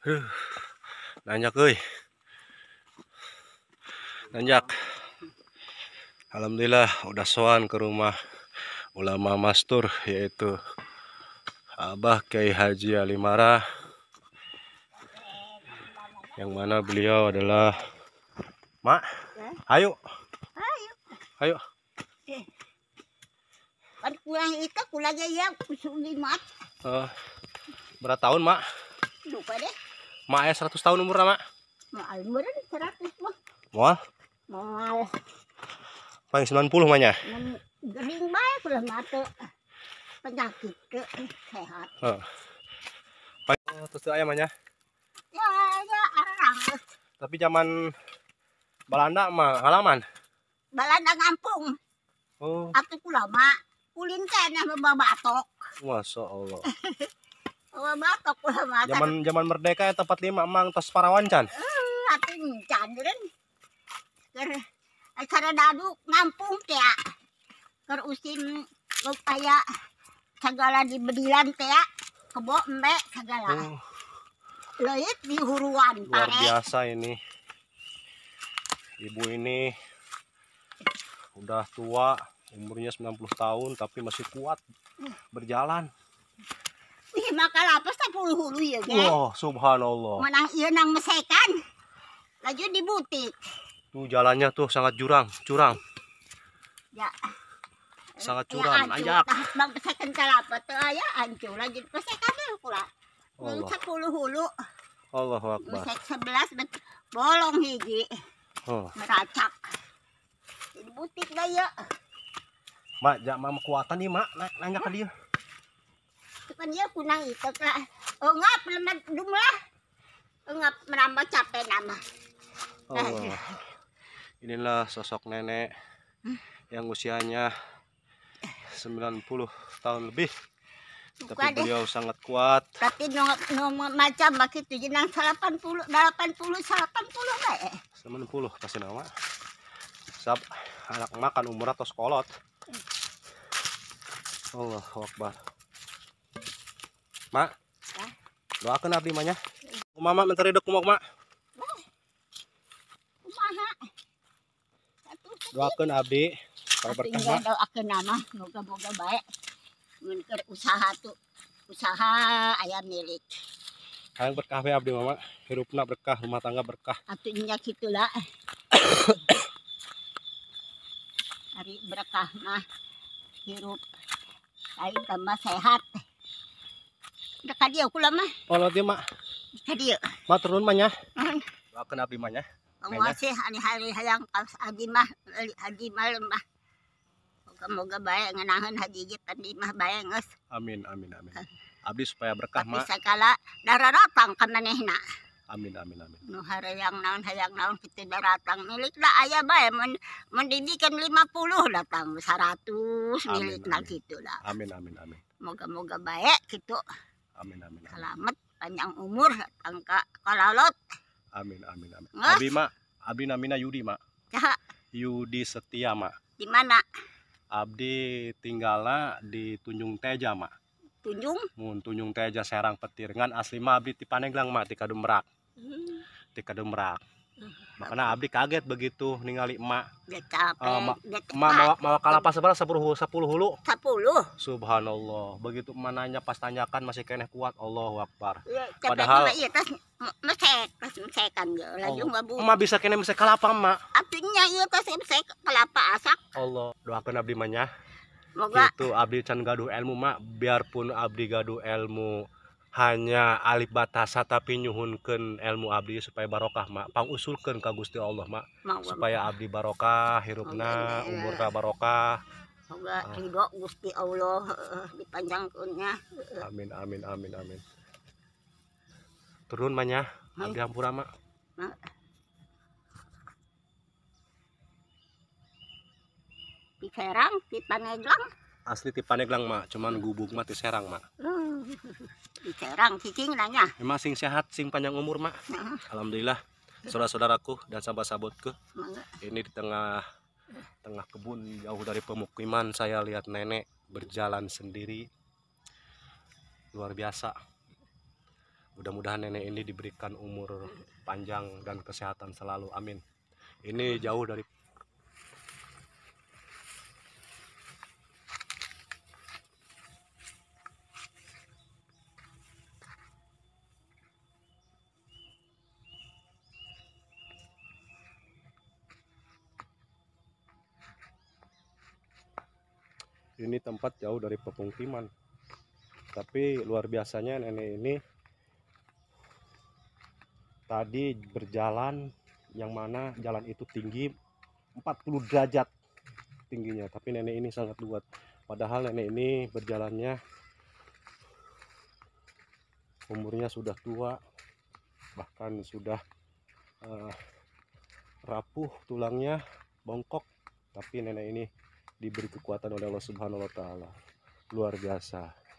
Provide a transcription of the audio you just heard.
Huh, nanjak euy. Nanjak. Alhamdulillah udah soan ke rumah ulama mastur yaitu Abah Kiai Haji Alimara yang mana beliau adalah Mak, ayo. Ayo. Ayo. Eh. Kan pulang itu kurang ya, kusuli, mat. Eh, berapa tahun, Mak? Lupa deh. Mak ayah 100 tahun umur mak? Mak ayah umurnya 100 mah. Mual? Mual. Paling 90 mahnya? Gering baik udah mati. Penyakit ke sehat. Heeh. Oh, terus ayah mahnya? Ya, ya orang. Ya, Tapi zaman Balanda mah halaman. Balanda ngampung. Oh. Aku kulama. Kulin kena membabatok. Masya Allah. Oh, matok lah matok. Zaman zaman merdeka ya tempat lima emang tos parawancan. Uh, eh, ating candren. Ker acara dadu ngampung ya, Ker usim lupaya segala di bedilan teh. Kebo embe segala. Uh. Oh. Leut di huruan Luar pare. biasa ini. Ibu ini udah tua, umurnya 90 tahun tapi masih kuat eh. berjalan makalapas tak puluh hulu ya kan? Wah, subhanallah. Menang iya nang mesekan. Laju di butik. Tuh jalannya tuh sangat jurang, curang. Ya. Sangat ya, curang, ya, anjak. Nah, bang mesekan kalapa tuh ayah ancur laju mesekan pula. kula. tak puluh hulu. Allah akbar. Mesek sebelas bolong hiji. Oh. Meracak. Di butik da ya. Mak, jak mama kuatan nih Mak. Nanya ke dia ya kunang itu oh, lah oh ngap lemah lah oh, ngap merambah capek nama oh, inilah sosok nenek hmm? yang usianya 90 tahun lebih tapi beliau sangat kuat tapi no, no macam begitu jenang 80 80 80 kayak 90 kasih nama sab anak makan umur atau sekolot hmm. Allah wakbar Mak. Ya. Doakeun abdi mah nya. Kumaha mak menteri dek mak? Kumaha? Doakeun abdi kalau berkah mak. Doakeun nama moga-moga baik. Mun usaha tuh usaha ayam milik. Hayang berkah we abdi mama, hirupna berkah, rumah tangga berkah. Atuh nya kitu lah. Hari berkah mah hirup lain tambah sehat. Dekat dia kula mah. Oh, dia mak Dekat ya. mak turun mah nya. Lah kena abdi mah nya. Masih hari-hari hayang kaos haji mah, haji malam mah. Moga-moga bae ngeunaheun haji ge tadi mah bae geus. Amin amin amin. Abdi supaya berkah mak mah. Sakala daratang ka manehna. Amin amin amin. Nu hayang naon hayang naon kita daratang milik lah ayah bae men mendidikan 50 datang 100 milik lah gitu lah. Amin amin amin. Moga-moga baik gitu. Amin amin. Selamat panjang umur angka kalalot. Amin amin amin. Nges? Abi mak, Abi namina Yudi mak. Ya. Yudi Setia mak. Di mana? Abdi tinggalnya di Tunjung Teja mak. Tunjung? Mun Tunjung Teja Serang Petir Ngan asli ma Abdi di Paneglang mak di Kadumrak. Hmm. Di Kadumrak makanya abdi kaget begitu ningali emak eh, emak mau kalapas sebelah sepuluh sepuluh hulu sepuluh subhanallah begitu mananya pas tanyakan masih kena kuat Allah wakbar iya, padahal emak iya, bisa kena mesek kelapa emak artinya iya tas mesek kelapa asak Allah doakan abdi mah Moga. Itu abdi can gaduh ilmu mak biarpun abdi gaduh ilmu hanya alif batasa tapi nyhunkan ilmu Abdi supaya barokah mak pangusulkan ke Gusti Allah mak supaya Abdi barokah hirupna iya. umur barokah semoga ah. ridho Gusti Allah eh, dipanjangkannya amin amin amin amin turun manya Abdi hampura mak di Serang di Paneglang asli di Paneglang mak cuman gubuk mati Serang mak uh dicerang cicing nanya emang sing sehat sing panjang umur mak nah. alhamdulillah saudara-saudaraku dan sahabat-sahabatku ini di tengah tengah kebun jauh dari pemukiman saya lihat nenek berjalan sendiri luar biasa mudah-mudahan nenek ini diberikan umur panjang dan kesehatan selalu amin ini jauh dari ini tempat jauh dari pemukiman tapi luar biasanya nenek ini tadi berjalan yang mana jalan itu tinggi 40 derajat tingginya tapi nenek ini sangat kuat padahal nenek ini berjalannya umurnya sudah tua bahkan sudah uh, rapuh tulangnya bongkok tapi nenek ini diberi kekuatan oleh Allah Subhanahu wa taala. Luar biasa.